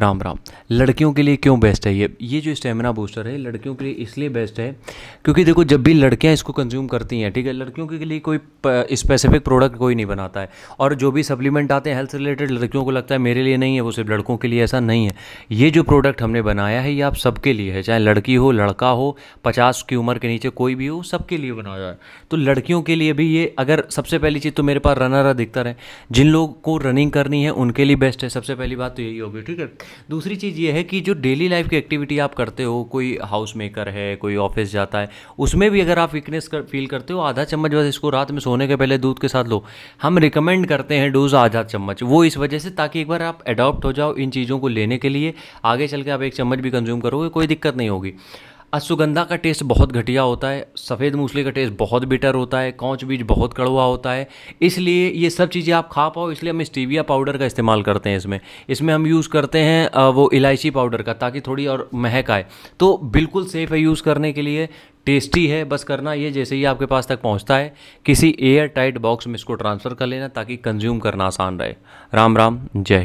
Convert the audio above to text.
राम राम लड़कियों के लिए क्यों बेस्ट है ये ये जो स्टेमिना बूस्टर है लड़कियों के लिए इसलिए बेस्ट है क्योंकि देखो जब भी लड़कियां इसको कंज्यूम करती हैं ठीक है लड़कियों के लिए कोई स्पेसिफिक प्रोडक्ट कोई नहीं बनाता है और जो भी सप्लीमेंट आते हैं हेल्थ रिलेटेड लड़कियों को लगता है मेरे लिए नहीं है वो सिर्फ लड़कों के लिए ऐसा नहीं है ये जो प्रोडक्ट हमने बनाया है ये आप सबके लिए है चाहे लड़की हो लड़का हो पचास की उम्र के नीचे कोई भी हो सबके लिए बनाया है तो लड़कियों के लिए भी ये अगर सबसे पहली चीज़ तो मेरे पास रनर अधिकतर है जिन लोग को रनिंग करनी है उनके लिए बेस्ट है सबसे पहली बात तो यही होगी ठीक है दूसरी चीज़ ये है कि जो डेली लाइफ की एक्टिविटी आप करते हो कोई हाउस मेकर है कोई ऑफिस जाता है उसमें भी अगर आप वीकनेस कर, फील करते हो आधा चम्मच बस इसको रात में सोने के पहले दूध के साथ लो हम रिकमेंड करते हैं डोज आधा चम्मच वो इस वजह से ताकि एक बार आप एडॉप्ट हो जाओ इन चीज़ों को लेने के लिए आगे चल के आप एक चम्मच भी कंज्यूम करोगे कोई दिक्कत नहीं होगी अश्वगंधा का टेस्ट बहुत घटिया होता है सफ़ेद मूसली का टेस्ट बहुत बिटर होता है कौच बीज बहुत कड़वा होता है इसलिए ये सब चीज़ें आप खा पाओ इसलिए हम स्टीविया पाउडर का इस्तेमाल करते हैं इसमें इसमें हम यूज़ करते हैं वो इलायची पाउडर का ताकि थोड़ी और महक आए तो बिल्कुल सेफ़ है यूज़ करने के लिए टेस्टी है बस करना ये जैसे ही आपके पास तक पहुंचता है किसी एयर टाइट बॉक्स में इसको ट्रांसफ़र कर लेना ताकि कंज्यूम करना आसान रहे राम राम जय